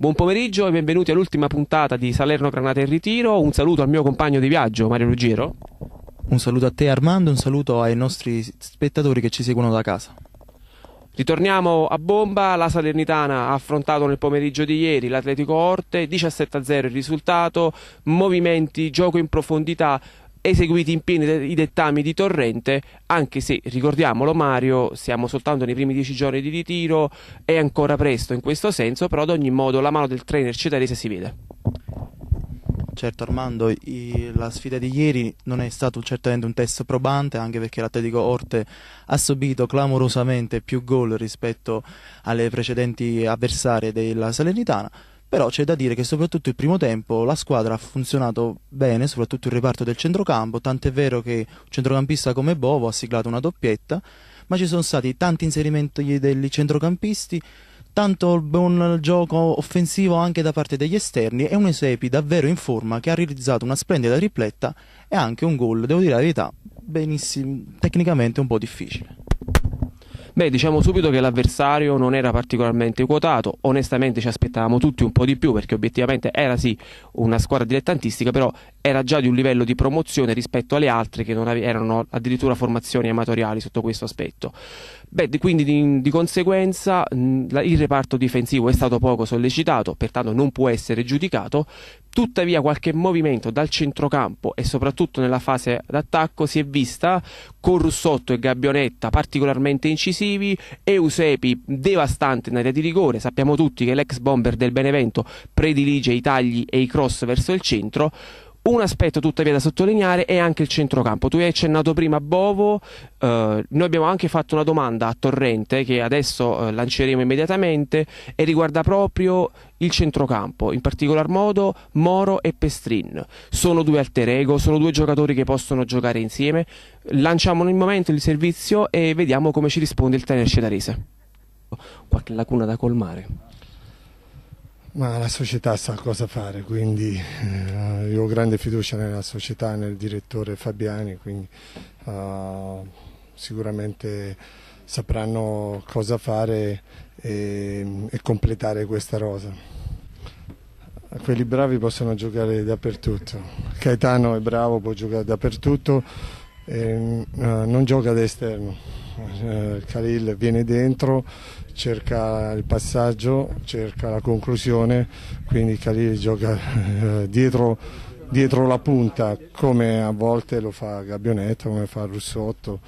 Buon pomeriggio e benvenuti all'ultima puntata di Salerno Granata in Ritiro. Un saluto al mio compagno di viaggio, Mario Ruggero. Un saluto a te Armando, un saluto ai nostri spettatori che ci seguono da casa. Ritorniamo a bomba, la Salernitana ha affrontato nel pomeriggio di ieri l'Atletico Orte, 17-0 il risultato, movimenti, gioco in profondità, eseguiti in pieno i dettami di Torrente, anche se, ricordiamolo Mario, siamo soltanto nei primi dieci giorni di ritiro, è ancora presto in questo senso, però ad ogni modo la mano del trainer cedarese si vede. Certo Armando, i, la sfida di ieri non è stato certamente un test probante, anche perché l'Atletico Orte ha subito clamorosamente più gol rispetto alle precedenti avversarie della Salernitana, però c'è da dire che soprattutto il primo tempo la squadra ha funzionato bene, soprattutto il reparto del centrocampo, tant'è vero che un centrocampista come Bovo ha siglato una doppietta, ma ci sono stati tanti inserimenti degli centrocampisti, tanto buon gioco offensivo anche da parte degli esterni e un Esepi davvero in forma che ha realizzato una splendida tripletta e anche un gol, devo dire la verità, benissimo, tecnicamente un po' difficile. Beh, diciamo subito che l'avversario non era particolarmente quotato, onestamente ci aspettavamo tutti un po' di più perché obiettivamente era sì una squadra dilettantistica, però era già di un livello di promozione rispetto alle altre che non erano addirittura formazioni amatoriali sotto questo aspetto. Beh, quindi di, di conseguenza il reparto difensivo è stato poco sollecitato, pertanto non può essere giudicato, tuttavia qualche movimento dal centrocampo e soprattutto nella fase d'attacco si è vista con Russotto e Gabbionetta particolarmente incisivi, Eusepi devastante in area di rigore, sappiamo tutti che l'ex bomber del Benevento predilige i tagli e i cross verso il centro, un aspetto tuttavia da sottolineare è anche il centrocampo. Tu hai accennato prima Bovo, eh, noi abbiamo anche fatto una domanda a Torrente che adesso eh, lanceremo immediatamente e riguarda proprio il centrocampo, in particolar modo Moro e Pestrin. Sono due alter ego, sono due giocatori che possono giocare insieme. Lanciamo nel momento il servizio e vediamo come ci risponde il tenere scedarese. Qualche lacuna da colmare. Ma la società sa cosa fare, quindi eh, io ho grande fiducia nella società, nel direttore Fabiani, quindi eh, sicuramente sapranno cosa fare e, e completare questa rosa. Quelli bravi possono giocare dappertutto, Caetano è bravo, può giocare dappertutto, e, eh, non gioca da esterno, eh, Khalil viene dentro cerca il passaggio, cerca la conclusione, quindi Calili gioca eh, dietro, dietro, la punta come a volte lo fa Gabionetto, come fa Russotto,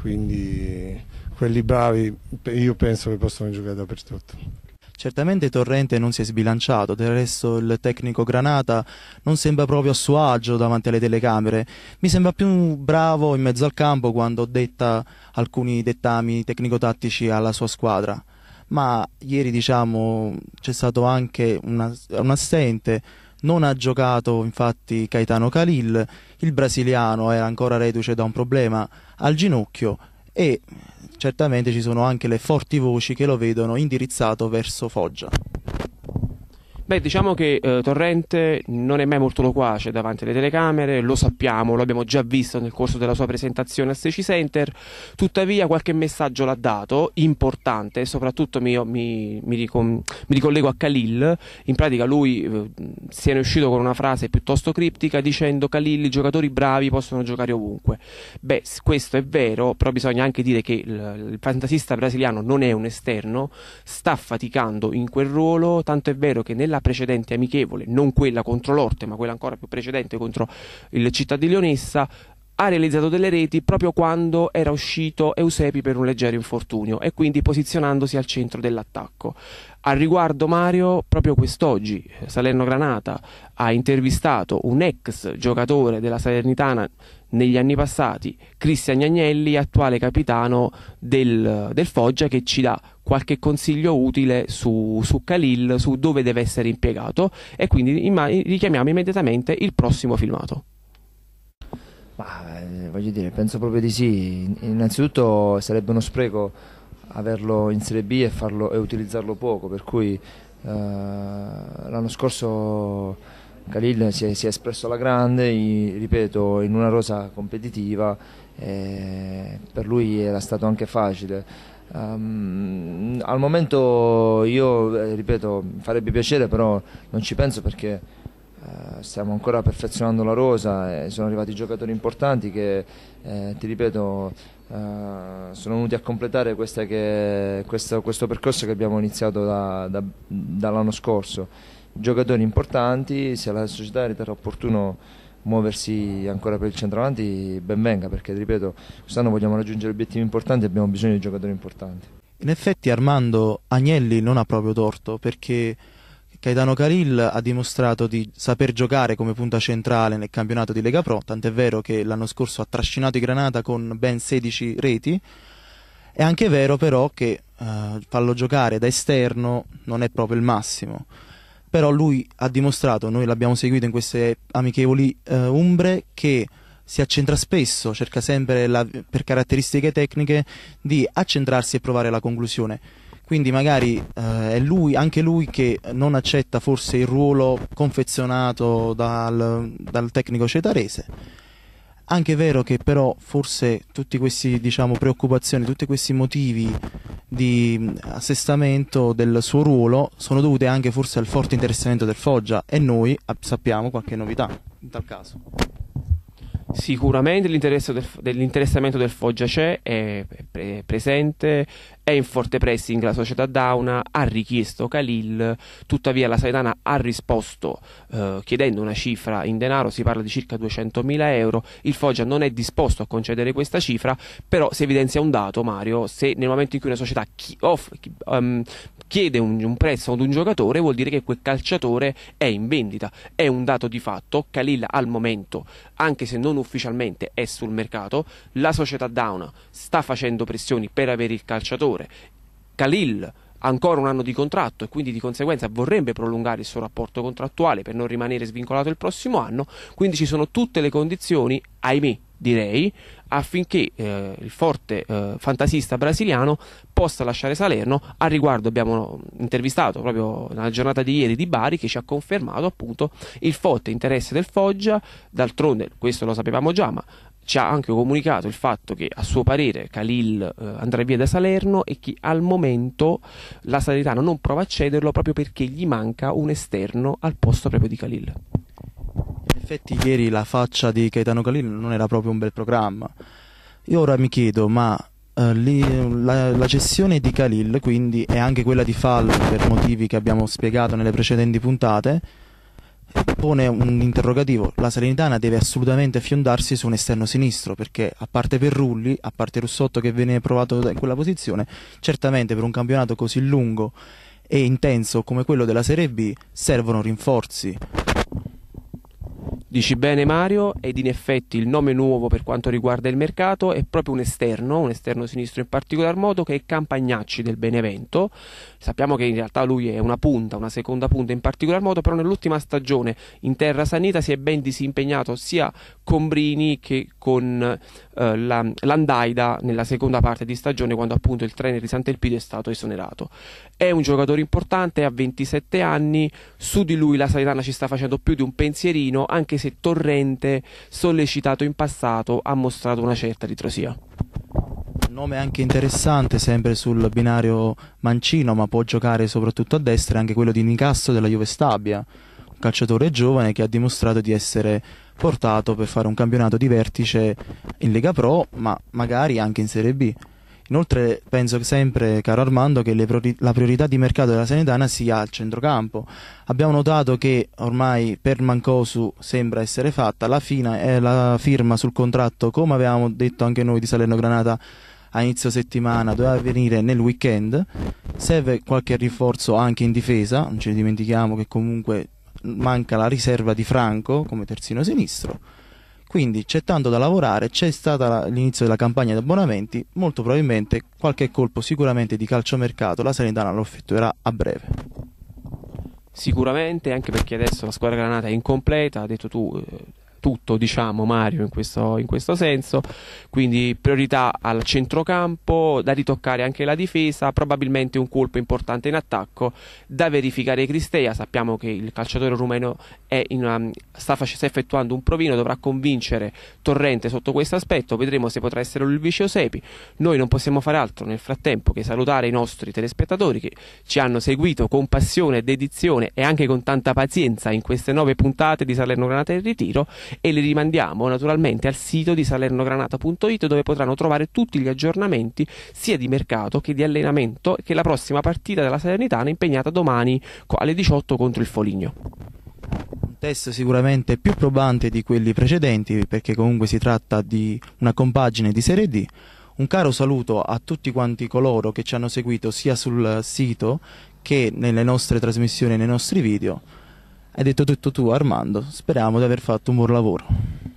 quindi quelli bravi io penso che possono giocare dappertutto. Certamente Torrente non si è sbilanciato, del resto il tecnico Granata non sembra proprio a suo agio davanti alle telecamere, mi sembra più bravo in mezzo al campo quando detta alcuni dettami tecnico-tattici alla sua squadra. Ma ieri diciamo c'è stato anche una, un assente, non ha giocato infatti Caetano Khalil, il brasiliano era ancora reduce da un problema al ginocchio e certamente ci sono anche le forti voci che lo vedono indirizzato verso Foggia. Beh, diciamo che eh, Torrente non è mai molto loquace davanti alle telecamere, lo sappiamo, lo abbiamo già visto nel corso della sua presentazione a Steci Center, tuttavia qualche messaggio l'ha dato, importante, soprattutto mi, mi, mi, ricom mi, ricollego a Khalil, in pratica lui eh, se ne è uscito con una frase piuttosto criptica dicendo Khalil, i giocatori bravi possono giocare ovunque. Beh, questo è vero, però bisogna anche dire che il, il fantasista brasiliano non è un esterno, sta faticando in quel ruolo, tanto è vero che nella precedente amichevole, non quella contro l'Orte, ma quella ancora più precedente contro il Città di Lionessa, ha realizzato delle reti proprio quando era uscito Eusepi per un leggero infortunio e quindi posizionandosi al centro dell'attacco. Al riguardo Mario, proprio quest'oggi, eh, Salerno Granata ha intervistato un ex giocatore della Salernitana negli anni passati Cristian Agnelli, attuale capitano del, del, Foggia, che ci dà qualche consiglio utile su, su Khalil, su dove deve essere impiegato e quindi richiamiamo immediatamente il prossimo filmato. Ma, eh, voglio dire, penso proprio di sì. Innanzitutto sarebbe uno spreco averlo in Serie B e, farlo, e utilizzarlo poco, per cui eh, l'anno scorso Khalil si è, si è espresso alla grande, ripeto, in una rosa competitiva, eh, per lui era stato anche facile. Um, al momento io, eh, ripeto, mi farebbe piacere, però non ci penso perché eh, stiamo ancora perfezionando la rosa, e sono arrivati giocatori importanti che, eh, ti ripeto, Uh, sono venuti a completare che, questo, questo, percorso che abbiamo iniziato da, da, dall'anno scorso giocatori importanti, se la società riterrà opportuno muoversi ancora per il centravanti ben venga perché ripeto quest'anno vogliamo raggiungere obiettivi importanti e abbiamo bisogno di giocatori importanti in effetti Armando Agnelli non ha proprio torto perché Caetano Caril ha dimostrato di saper giocare come punta centrale nel campionato di Lega Pro tant'è vero che l'anno scorso ha trascinato i Granata con ben 16 reti è anche vero però che eh, farlo giocare da esterno non è proprio il massimo però lui ha dimostrato, noi l'abbiamo seguito in queste amichevoli eh, umbre, che si accentra spesso, cerca sempre la, per caratteristiche tecniche di accentrarsi e provare la conclusione. Quindi magari eh, è lui, anche lui che non accetta forse il ruolo confezionato dal, dal tecnico cetarese anche vero che però forse tutte queste diciamo, preoccupazioni, tutti questi motivi di mm, assestamento del suo ruolo sono dovute anche forse al forte interessamento del Foggia e noi ah, sappiamo qualche novità in tal caso. Sicuramente del, dell'interessamento del Foggia c'è, è, è presente, è in forte pressing la società Dauna, ha richiesto Khalil, tuttavia la Saitana ha risposto eh, chiedendo una cifra in denaro, si parla di circa 200.000 euro, il Foggia non è disposto a concedere questa cifra, però si evidenzia un dato Mario, se nel momento in cui una società chi, off, chi, um, chiede un, un prezzo ad un giocatore vuol dire che quel calciatore è in vendita, è un dato di fatto, Khalil al momento, anche se non ufficialmente è sul mercato, la società Down sta facendo pressioni per avere il calciatore. Khalil ha ancora un anno di contratto e quindi di conseguenza vorrebbe prolungare il suo rapporto contrattuale per non rimanere svincolato il prossimo anno, quindi ci sono tutte le condizioni, ahimè, direi, affinché eh, il forte eh, fantasista brasiliano possa lasciare Salerno. A riguardo abbiamo intervistato proprio nella giornata di ieri di Bari che ci ha confermato appunto il forte interesse del Foggia, d'altronde questo lo sapevamo già, ma ci ha anche comunicato il fatto che a suo parere Khalil eh, andrà via da Salerno e che al momento la Salernitana non prova a cederlo proprio perché gli manca un esterno al posto proprio di Khalil effetti ieri la faccia di Caetano Calino non era proprio un bel programma. Io ora mi chiedo, ma eh, lì, la, la, cessione di Khalil, quindi, e anche quella di Fall, per motivi che abbiamo spiegato nelle precedenti puntate, pone un interrogativo. La Salernitana deve assolutamente fiondarsi su un esterno sinistro, perché a parte Perrulli, a parte Russotto che viene provato in quella posizione, certamente per un campionato così lungo e intenso come quello della Serie B servono rinforzi. Dici bene Mario ed in effetti il nome nuovo per quanto riguarda il mercato è proprio un esterno, un esterno sinistro in particolar modo che è Campagnacci del Benevento. Sappiamo che in realtà lui è una punta, una seconda punta in particolar modo, però nell'ultima stagione in terra sanita si è ben disimpegnato sia con Brini che con eh, la, l'Andaida nella seconda parte di stagione quando appunto il trainer di Sant'Elpidio è stato esonerato. È un giocatore importante, ha 27 anni, su di lui la Salernana ci sta facendo più di un pensierino anche se torrente sollecitato in passato ha mostrato una certa ritrosia. Un nome anche interessante, sempre sul binario mancino, ma può giocare soprattutto a destra, anche quello di Nicasso della Juve Stabia, un calciatore giovane che ha dimostrato di essere portato per fare un campionato di vertice in Lega Pro, ma magari anche in Serie B. Inoltre penso sempre, caro Armando, che priori la priorità di mercato della Sanitana sia al centrocampo. Abbiamo notato che ormai per Mancosu sembra essere fatta, la, fine eh, è la firma sul contratto, come avevamo detto anche noi di Salerno Granata a inizio settimana doveva avvenire nel weekend. Serve qualche rinforzo anche in difesa, non ci dimentichiamo che comunque manca la riserva di Franco come terzino sinistro. Quindi c'è tanto da lavorare, c'è stata l'inizio della campagna di abbonamenti, molto probabilmente qualche colpo sicuramente di calciomercato la Salernitana lo effettuerà a breve sicuramente anche perché adesso la squadra granata è incompleta ha detto tu eh, tutto, diciamo, Mario in questo, in questo senso. Quindi priorità al centrocampo, da ritoccare anche la difesa, probabilmente un colpo importante in attacco, da verificare Cristea. Sappiamo che il calciatore rumeno una, um, sta, sta, effettuando un provino, dovrà convincere Torrente sotto questo aspetto. Vedremo se potrà essere lui il vice Osepi. Noi non possiamo fare altro nel frattempo che salutare i nostri telespettatori che ci hanno seguito con passione, dedizione e anche con tanta pazienza in queste nove puntate di Salerno Granata e Ritiro e le rimandiamo naturalmente al sito di salernogranata.it dove potranno trovare tutti gli aggiornamenti sia di mercato che di allenamento che la prossima partita della Salernitana è impegnata domani alle 18 contro il Foligno test sicuramente più probante di quelli precedenti, perché comunque si tratta di una compagine di Serie D. Un caro saluto a tutti quanti coloro che ci hanno seguito sia sul sito che nelle nostre trasmissioni e nei nostri video. Hai detto tutto tu Armando, speriamo di aver fatto un buon lavoro.